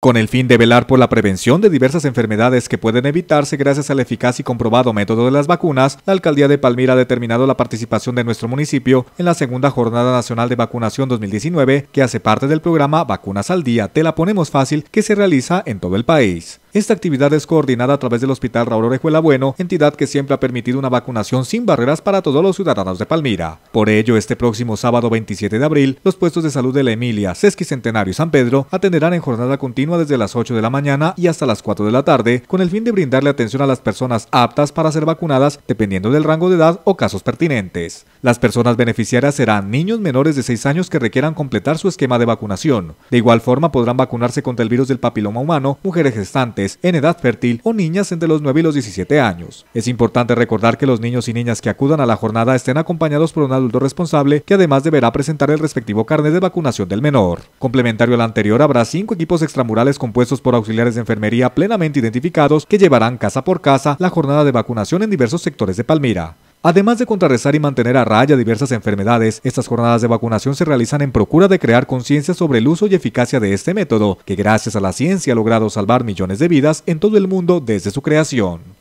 con el fin de velar por la prevención de diversas enfermedades que pueden evitarse gracias al eficaz y comprobado método de las vacunas, la alcaldía de Palmira ha determinado la participación de nuestro municipio en la segunda jornada nacional de vacunación 2019, que hace parte del programa Vacunas al Día, te la ponemos fácil, que se realiza en todo el país. Esta actividad es coordinada a través del Hospital Raúl Orejuela Bueno, entidad que siempre ha permitido una vacunación sin barreras para todos los ciudadanos de Palmira. Por ello, este próximo sábado 27 de abril, los puestos de salud de la Emilia, Sesquicentenario y San Pedro atenderán en jornada continua desde las 8 de la mañana y hasta las 4 de la tarde, con el fin de brindarle atención a las personas aptas para ser vacunadas dependiendo del rango de edad o casos pertinentes. Las personas beneficiarias serán niños menores de 6 años que requieran completar su esquema de vacunación. De igual forma, podrán vacunarse contra el virus del papiloma humano, mujeres gestantes, en edad fértil o niñas entre los 9 y los 17 años. Es importante recordar que los niños y niñas que acudan a la jornada estén acompañados por un adulto responsable que además deberá presentar el respectivo carnet de vacunación del menor. Complementario al anterior, habrá cinco equipos extramurales compuestos por auxiliares de enfermería plenamente identificados que llevarán casa por casa la jornada de vacunación en diversos sectores de Palmira. Además de contrarrestar y mantener a raya diversas enfermedades, estas jornadas de vacunación se realizan en procura de crear conciencia sobre el uso y eficacia de este método, que gracias a la ciencia ha logrado salvar millones de vidas en todo el mundo desde su creación.